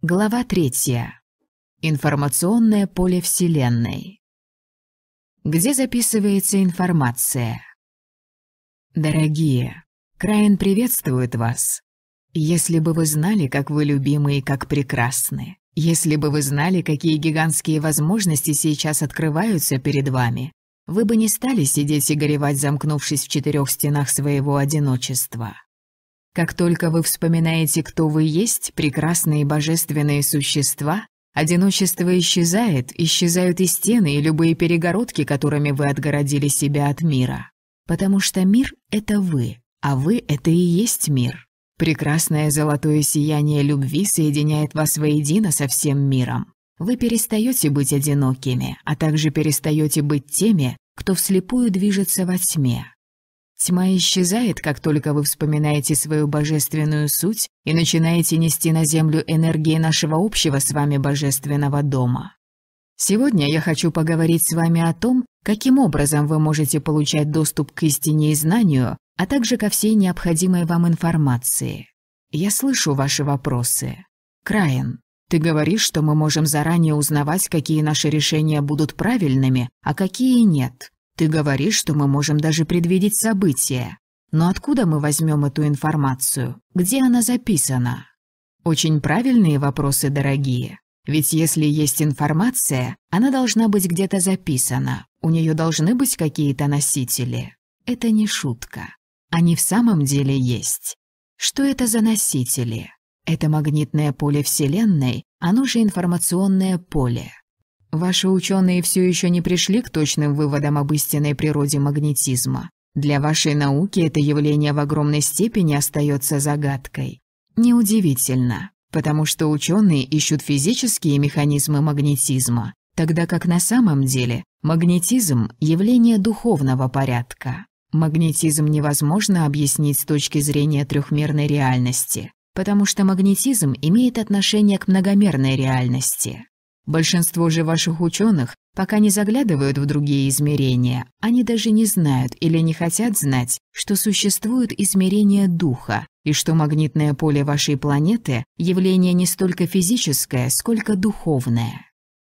Глава 3. Информационное поле Вселенной. Где записывается информация? Дорогие, Краин приветствует вас. Если бы вы знали, как вы любимы и как прекрасны, если бы вы знали, какие гигантские возможности сейчас открываются перед вами, вы бы не стали сидеть и горевать, замкнувшись в четырех стенах своего одиночества. Как только вы вспоминаете, кто вы есть, прекрасные божественные существа, одиночество исчезает, исчезают и стены, и любые перегородки, которыми вы отгородили себя от мира. Потому что мир — это вы, а вы — это и есть мир. Прекрасное золотое сияние любви соединяет вас воедино со всем миром. Вы перестаете быть одинокими, а также перестаете быть теми, кто вслепую движется во тьме. Тьма исчезает, как только вы вспоминаете свою божественную суть и начинаете нести на землю энергии нашего общего с вами божественного дома. Сегодня я хочу поговорить с вами о том, каким образом вы можете получать доступ к истине и знанию, а также ко всей необходимой вам информации. Я слышу ваши вопросы. Краин, ты говоришь, что мы можем заранее узнавать, какие наши решения будут правильными, а какие нет. Ты говоришь, что мы можем даже предвидеть события. Но откуда мы возьмем эту информацию? Где она записана? Очень правильные вопросы, дорогие. Ведь если есть информация, она должна быть где-то записана. У нее должны быть какие-то носители. Это не шутка. Они в самом деле есть. Что это за носители? Это магнитное поле Вселенной, оно же информационное поле. Ваши ученые все еще не пришли к точным выводам об истинной природе магнетизма. Для вашей науки это явление в огромной степени остается загадкой. Неудивительно, потому что ученые ищут физические механизмы магнетизма, тогда как на самом деле магнетизм – явление духовного порядка. Магнетизм невозможно объяснить с точки зрения трехмерной реальности, потому что магнетизм имеет отношение к многомерной реальности. Большинство же ваших ученых пока не заглядывают в другие измерения, они даже не знают или не хотят знать, что существуют измерения духа, и что магнитное поле вашей планеты – явление не столько физическое, сколько духовное.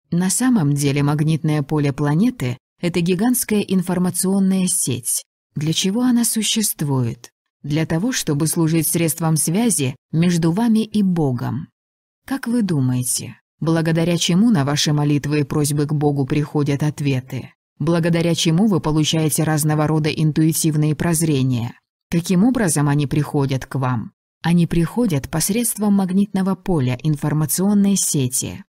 На самом деле магнитное поле планеты – это гигантская информационная сеть. Для чего она существует? Для того, чтобы служить средством связи между вами и Богом. Как вы думаете, благодаря чему на ваши молитвы и просьбы к Богу приходят ответы, благодаря чему вы получаете разного рода интуитивные прозрения. Каким образом они приходят к вам? Они приходят посредством магнитного поля информационной сети.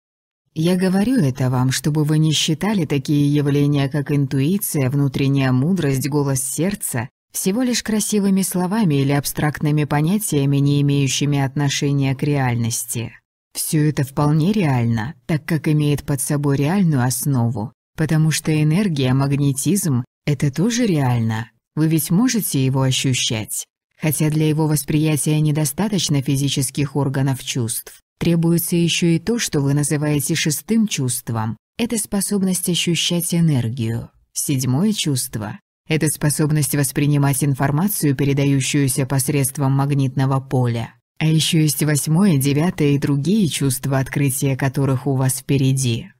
Я говорю это вам, чтобы вы не считали такие явления, как интуиция, внутренняя мудрость, голос сердца, всего лишь красивыми словами или абстрактными понятиями, не имеющими отношения к реальности. Все это вполне реально, так как имеет под собой реальную основу, потому что энергия, магнетизм – это тоже реально. Вы ведь можете его ощущать. Хотя для его восприятия недостаточно физических органов чувств. Требуется еще и то, что вы называете шестым чувством. Это способность ощущать энергию. Седьмое чувство – это способность воспринимать информацию, передающуюся посредством магнитного поля. А еще есть восьмое, девятое и другие чувства, открытия которых у вас впереди.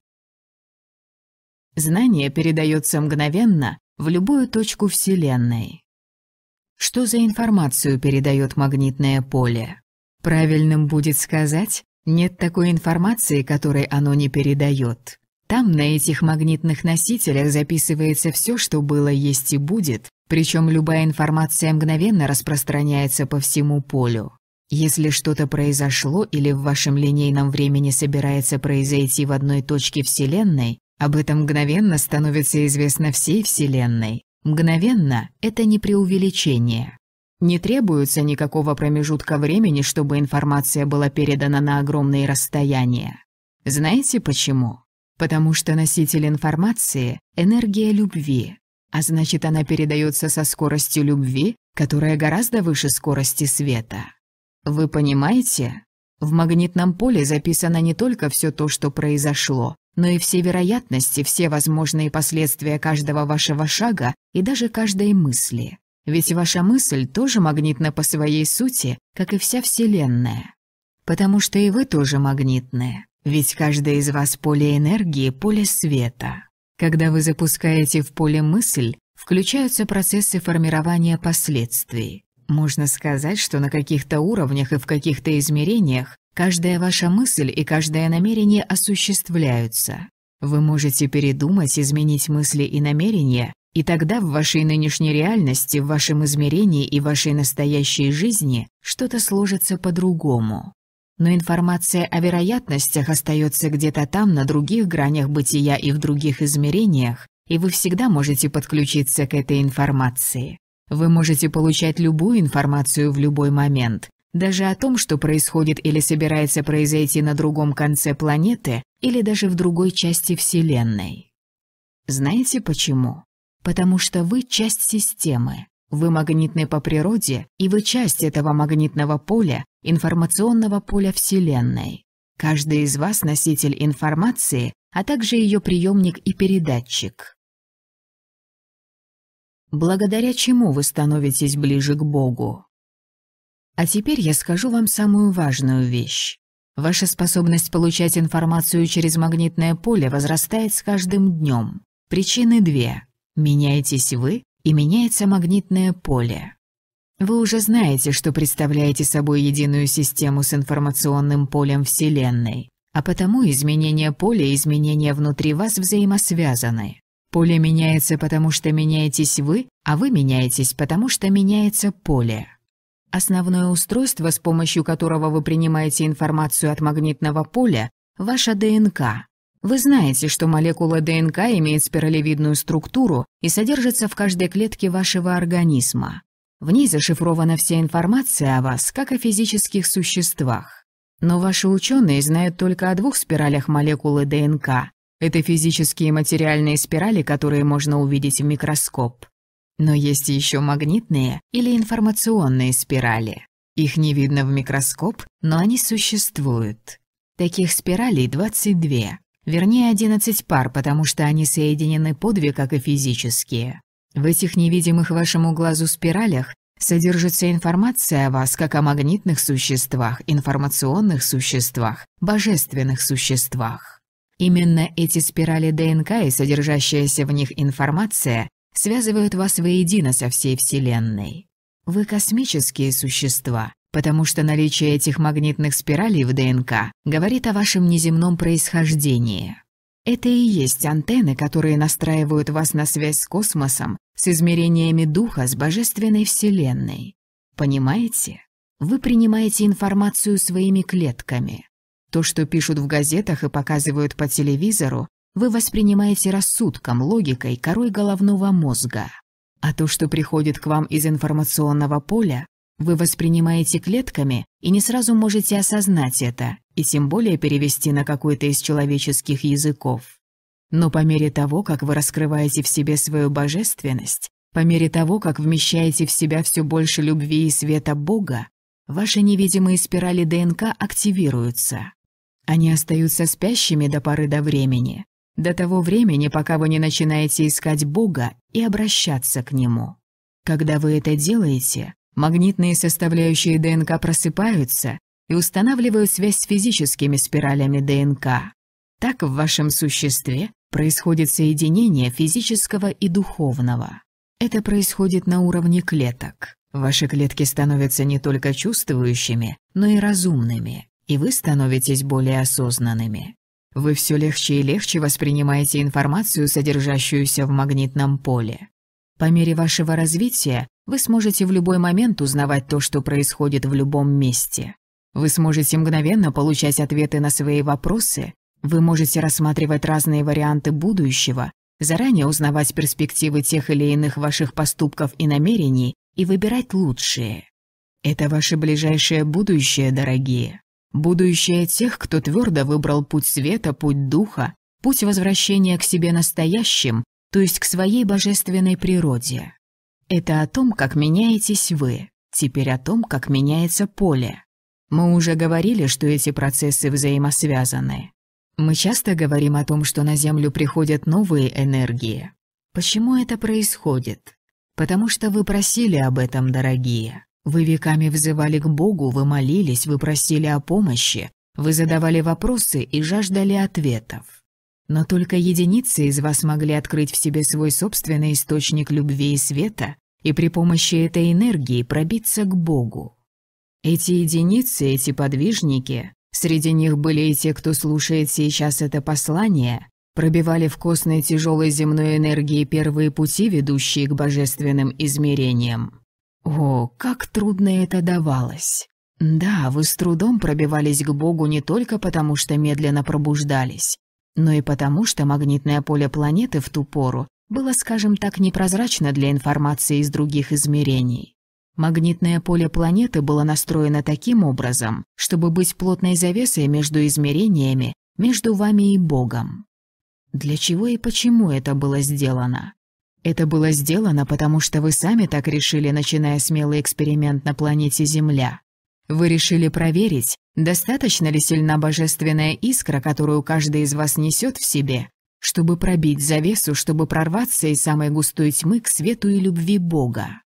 Знание передается мгновенно в любую точку Вселенной. Что за информацию передает магнитное поле? Правильным будет сказать, нет такой информации, которой оно не передает. Там на этих магнитных носителях записывается все, что было, есть и будет, причем любая информация мгновенно распространяется по всему полю. Если что-то произошло или в вашем линейном времени собирается произойти в одной точке Вселенной, об этом мгновенно становится известно всей Вселенной. Мгновенно – это не преувеличение. Не требуется никакого промежутка времени, чтобы информация была передана на огромные расстояния. Знаете почему? Потому что носитель информации – энергия любви, а значит она передается со скоростью любви, которая гораздо выше скорости света. Вы понимаете? В магнитном поле записано не только все то, что произошло, но и все вероятности, все возможные последствия каждого вашего шага и даже каждой мысли. Ведь ваша мысль тоже магнитна по своей сути, как и вся Вселенная. Потому что и вы тоже магнитны. Ведь каждый из вас поле энергии, поле света. Когда вы запускаете в поле мысль, включаются процессы формирования последствий. Можно сказать, что на каких-то уровнях и в каких-то измерениях каждая ваша мысль и каждое намерение осуществляются. Вы можете передумать, изменить мысли и намерения, и тогда в вашей нынешней реальности, в вашем измерении и вашей настоящей жизни что-то сложится по-другому. Но информация о вероятностях остается где-то там, на других гранях бытия и в других измерениях, и вы всегда можете подключиться к этой информации. Вы можете получать любую информацию в любой момент, даже о том, что происходит или собирается произойти на другом конце планеты или даже в другой части Вселенной. Знаете почему? Потому что вы часть системы, вы магнитны по природе, и вы часть этого магнитного поля, информационного поля Вселенной. Каждый из вас носитель информации, а также ее приемник и передатчик благодаря чему вы становитесь ближе к Богу. А теперь я скажу вам самую важную вещь. Ваша способность получать информацию через магнитное поле возрастает с каждым днем. Причины две. Меняетесь вы и меняется магнитное поле. Вы уже знаете, что представляете собой единую систему с информационным полем Вселенной, а потому изменения поля и изменения внутри вас взаимосвязаны. Поле меняется, потому что меняетесь вы, а вы меняетесь, потому что меняется поле. Основное устройство, с помощью которого вы принимаете информацию от магнитного поля, ваша ДНК. Вы знаете, что молекула ДНК имеет спиралевидную структуру и содержится в каждой клетке вашего организма. В ней зашифрована вся информация о вас, как о физических существах. Но ваши ученые знают только о двух спиралях молекулы ДНК это физические материальные спирали, которые можно увидеть в микроскоп. Но есть еще магнитные или информационные спирали. Их не видно в микроскоп, но они существуют. Таких спиралей 22, вернее 11 пар, потому что они соединены по две, как и физические. В этих невидимых вашему глазу спиралях содержится информация о вас как о магнитных существах, информационных существах, божественных существах. Именно эти спирали ДНК и содержащаяся в них информация связывают вас воедино со всей Вселенной. Вы космические существа, потому что наличие этих магнитных спиралей в ДНК говорит о вашем неземном происхождении. Это и есть антенны, которые настраивают вас на связь с космосом, с измерениями духа, с божественной Вселенной. Понимаете? Вы принимаете информацию своими клетками. То, что пишут в газетах и показывают по телевизору, вы воспринимаете рассудком, логикой, корой головного мозга. А то, что приходит к вам из информационного поля, вы воспринимаете клетками и не сразу можете осознать это, и тем более перевести на какой-то из человеческих языков. Но по мере того, как вы раскрываете в себе свою божественность, по мере того, как вмещаете в себя все больше любви и света Бога, ваши невидимые спирали ДНК активируются. Они остаются спящими до поры до времени, до того времени, пока вы не начинаете искать Бога и обращаться к Нему. Когда вы это делаете, магнитные составляющие ДНК просыпаются и устанавливают связь с физическими спиралями ДНК. Так в вашем существе происходит соединение физического и духовного. Это происходит на уровне клеток. Ваши клетки становятся не только чувствующими, но и разумными и вы становитесь более осознанными. Вы все легче и легче воспринимаете информацию, содержащуюся в магнитном поле. По мере вашего развития вы сможете в любой момент узнавать то, что происходит в любом месте. Вы сможете мгновенно получать ответы на свои вопросы, вы можете рассматривать разные варианты будущего, заранее узнавать перспективы тех или иных ваших поступков и намерений и выбирать лучшие. Это ваше ближайшее будущее, дорогие. Будущее тех, кто твердо выбрал путь света, путь духа, путь возвращения к себе настоящим, то есть к своей божественной природе. Это о том, как меняетесь вы, теперь о том, как меняется поле. Мы уже говорили, что эти процессы взаимосвязаны. Мы часто говорим о том, что на Землю приходят новые энергии. Почему это происходит? Потому что вы просили об этом, дорогие. Вы веками взывали к Богу, вы молились, вы просили о помощи, вы задавали вопросы и жаждали ответов. Но только единицы из вас могли открыть в себе свой собственный источник любви и света и при помощи этой энергии пробиться к Богу. Эти единицы, эти подвижники, среди них были и те, кто слушает сейчас это послание, пробивали в костной тяжелой земной энергии первые пути, ведущие к божественным измерениям. О, как трудно это давалось. Да, вы с трудом пробивались к Богу не только потому, что медленно пробуждались, но и потому, что магнитное поле планеты в ту пору было, скажем так, непрозрачно для информации из других измерений. Магнитное поле планеты было настроено таким образом, чтобы быть плотной завесой между измерениями, между вами и Богом. Для чего и почему это было сделано? Это было сделано, потому что вы сами так решили, начиная смелый эксперимент на планете Земля. Вы решили проверить, достаточно ли сильна божественная искра, которую каждый из вас несет в себе, чтобы пробить завесу, чтобы прорваться из самой густой тьмы к свету и любви Бога.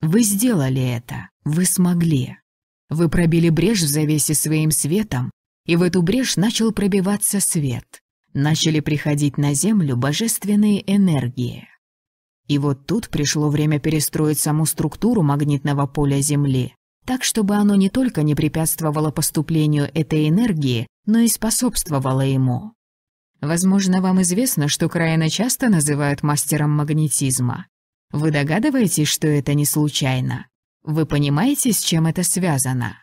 Вы сделали это, вы смогли. Вы пробили брешь в завесе своим светом, и в эту брешь начал пробиваться свет. Начали приходить на Землю божественные энергии. И вот тут пришло время перестроить саму структуру магнитного поля Земли, так чтобы оно не только не препятствовало поступлению этой энергии, но и способствовало ему. Возможно, вам известно, что Краина часто называют мастером магнетизма. Вы догадываетесь, что это не случайно? Вы понимаете, с чем это связано?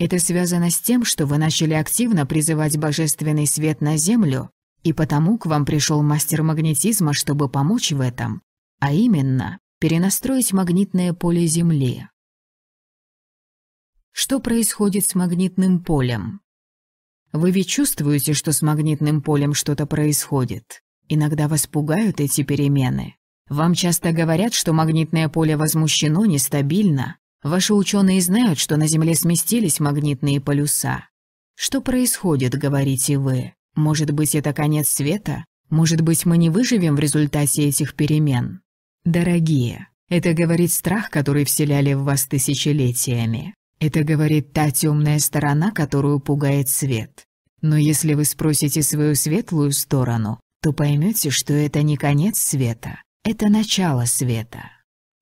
Это связано с тем, что вы начали активно призывать божественный свет на Землю, и потому к вам пришел мастер магнетизма, чтобы помочь в этом, а именно перенастроить магнитное поле Земли. Что происходит с магнитным полем? Вы ведь чувствуете, что с магнитным полем что-то происходит. Иногда вас пугают эти перемены. Вам часто говорят, что магнитное поле возмущено, нестабильно. Ваши ученые знают, что на Земле сместились магнитные полюса. Что происходит, говорите вы? Может быть, это конец света? Может быть, мы не выживем в результате этих перемен? Дорогие, это говорит страх, который вселяли в вас тысячелетиями. Это говорит та темная сторона, которую пугает свет. Но если вы спросите свою светлую сторону, то поймете, что это не конец света, это начало света.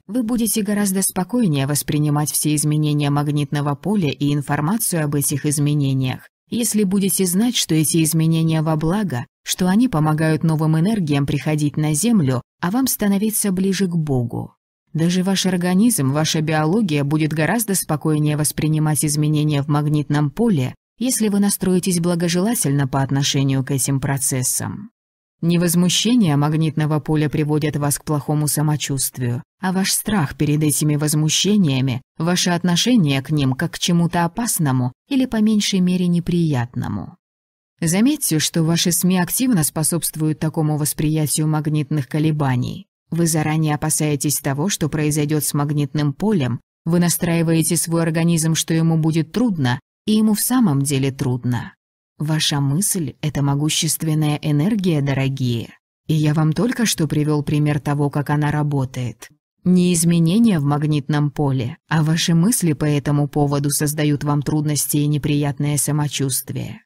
Вы будете гораздо спокойнее воспринимать все изменения магнитного поля и информацию об этих изменениях, если будете знать, что эти изменения во благо, что они помогают новым энергиям приходить на Землю, а вам становиться ближе к Богу. Даже ваш организм, ваша биология будет гораздо спокойнее воспринимать изменения в магнитном поле, если вы настроитесь благожелательно по отношению к этим процессам. Невозмущение магнитного поля приводит вас к плохому самочувствию, а ваш страх перед этими возмущениями, ваше отношение к ним как к чему-то опасному или по меньшей мере неприятному. Заметьте, что ваши СМИ активно способствуют такому восприятию магнитных колебаний. Вы заранее опасаетесь того, что произойдет с магнитным полем, вы настраиваете свой организм, что ему будет трудно, и ему в самом деле трудно. Ваша мысль – это могущественная энергия, дорогие. И я вам только что привел пример того, как она работает. Не изменения в магнитном поле, а ваши мысли по этому поводу создают вам трудности и неприятное самочувствие.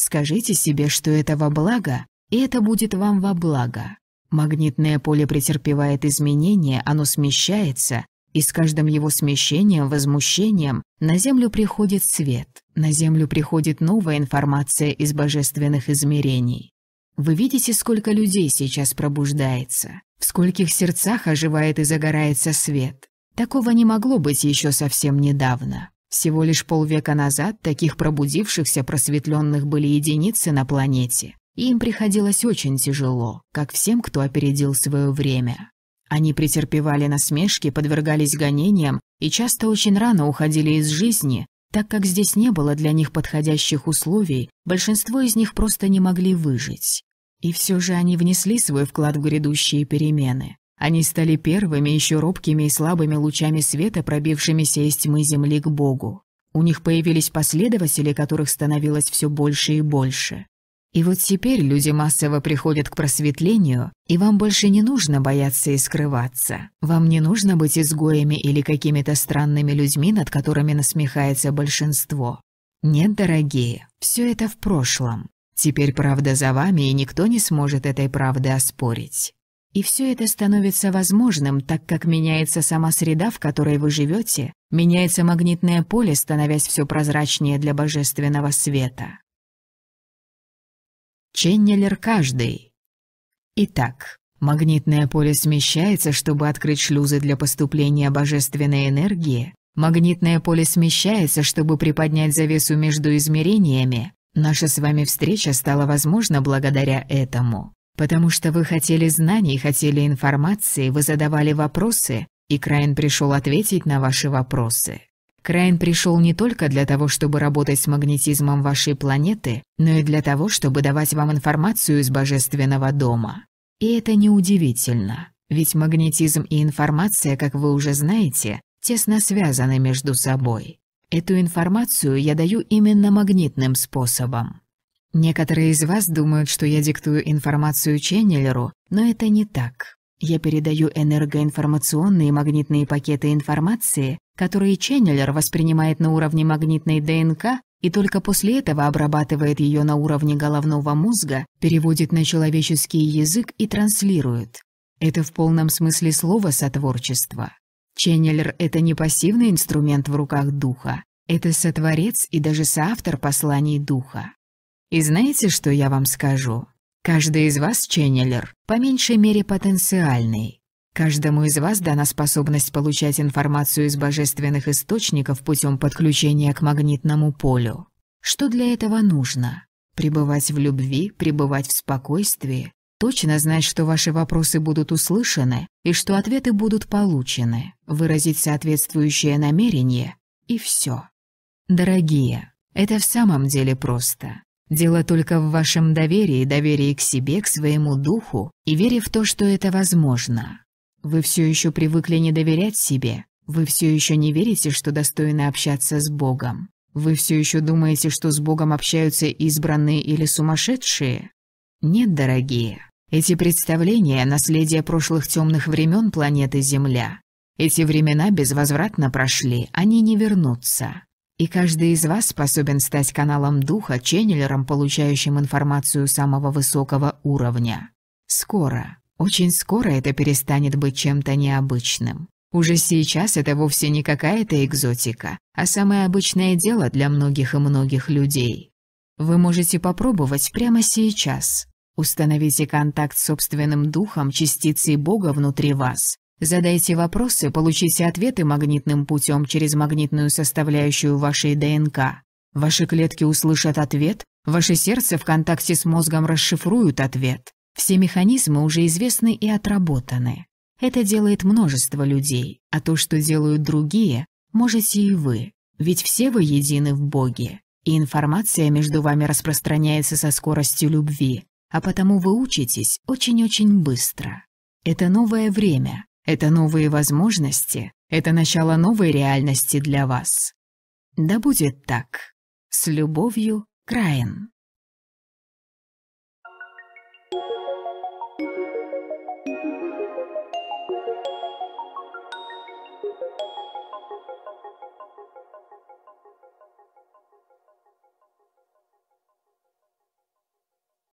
Скажите себе, что это во благо, и это будет вам во благо. Магнитное поле претерпевает изменения, оно смещается, и с каждым его смещением, возмущением на Землю приходит свет, на Землю приходит новая информация из божественных измерений. Вы видите, сколько людей сейчас пробуждается, в скольких сердцах оживает и загорается свет. Такого не могло быть еще совсем недавно. Всего лишь полвека назад таких пробудившихся просветленных были единицы на планете, и им приходилось очень тяжело, как всем, кто опередил свое время. Они претерпевали насмешки, подвергались гонениям и часто очень рано уходили из жизни, так как здесь не было для них подходящих условий, большинство из них просто не могли выжить. И все же они внесли свой вклад в грядущие перемены. Они стали первыми, еще робкими и слабыми лучами света, пробившимися из тьмы земли к Богу. У них появились последователи, которых становилось все больше и больше. И вот теперь люди массово приходят к просветлению, и вам больше не нужно бояться и скрываться. Вам не нужно быть изгоями или какими-то странными людьми, над которыми насмехается большинство. Нет, дорогие, все это в прошлом. Теперь правда за вами, и никто не сможет этой правды оспорить. И все это становится возможным, так как меняется сама среда, в которой вы живете, меняется магнитное поле, становясь все прозрачнее для божественного света. Ченнелер каждый. Итак, магнитное поле смещается, чтобы открыть шлюзы для поступления божественной энергии, магнитное поле смещается, чтобы приподнять завесу между измерениями, наша с вами встреча стала возможна благодаря этому. Потому что вы хотели знаний, хотели информации, вы задавали вопросы, и Крайн пришел ответить на ваши вопросы. Крайн пришел не только для того, чтобы работать с магнетизмом вашей планеты, но и для того, чтобы давать вам информацию из Божественного дома. И это неудивительно, ведь магнетизм и информация, как вы уже знаете, тесно связаны между собой. Эту информацию я даю именно магнитным способом. Некоторые из вас думают, что я диктую информацию ченнелеру, но это не так. Я передаю энергоинформационные магнитные пакеты информации, которые ченнелер воспринимает на уровне магнитной ДНК и только после этого обрабатывает ее на уровне головного мозга, переводит на человеческий язык и транслирует. Это в полном смысле слова сотворчество. Ченнелер — это не пассивный инструмент в руках духа, это сотворец и даже соавтор посланий духа. И знаете, что я вам скажу? Каждый из вас, ченнелер, по меньшей мере потенциальный. Каждому из вас дана способность получать информацию из божественных источников путем подключения к магнитному полю. Что для этого нужно? Пребывать в любви, пребывать в спокойствии, точно знать, что ваши вопросы будут услышаны и что ответы будут получены, выразить соответствующее намерение и все. Дорогие, это в самом деле просто. Дело только в вашем доверии, доверии к себе, к своему духу и вере в то, что это возможно. Вы все еще привыкли не доверять себе, вы все еще не верите, что достойно общаться с Богом. Вы все еще думаете, что с Богом общаются избранные или сумасшедшие? Нет, дорогие. Эти представления – наследие прошлых темных времен планеты Земля. Эти времена безвозвратно прошли, они не вернутся. И каждый из вас способен стать каналом духа, ченнелером, получающим информацию самого высокого уровня. Скоро, очень скоро это перестанет быть чем-то необычным. Уже сейчас это вовсе не какая-то экзотика, а самое обычное дело для многих и многих людей. Вы можете попробовать прямо сейчас. Установите контакт с собственным духом, частицей Бога внутри вас, Задайте вопросы, получите ответы магнитным путем через магнитную составляющую вашей ДНК. Ваши клетки услышат ответ, ваше сердце в контакте с мозгом расшифруют ответ. Все механизмы уже известны и отработаны. Это делает множество людей, а то, что делают другие, можете и вы, ведь все вы едины в Боге, и информация между вами распространяется со скоростью любви, а потому вы учитесь очень-очень быстро. Это новое время, это новые возможности, это начало новой реальности для вас. Да будет так. С любовью, Краин.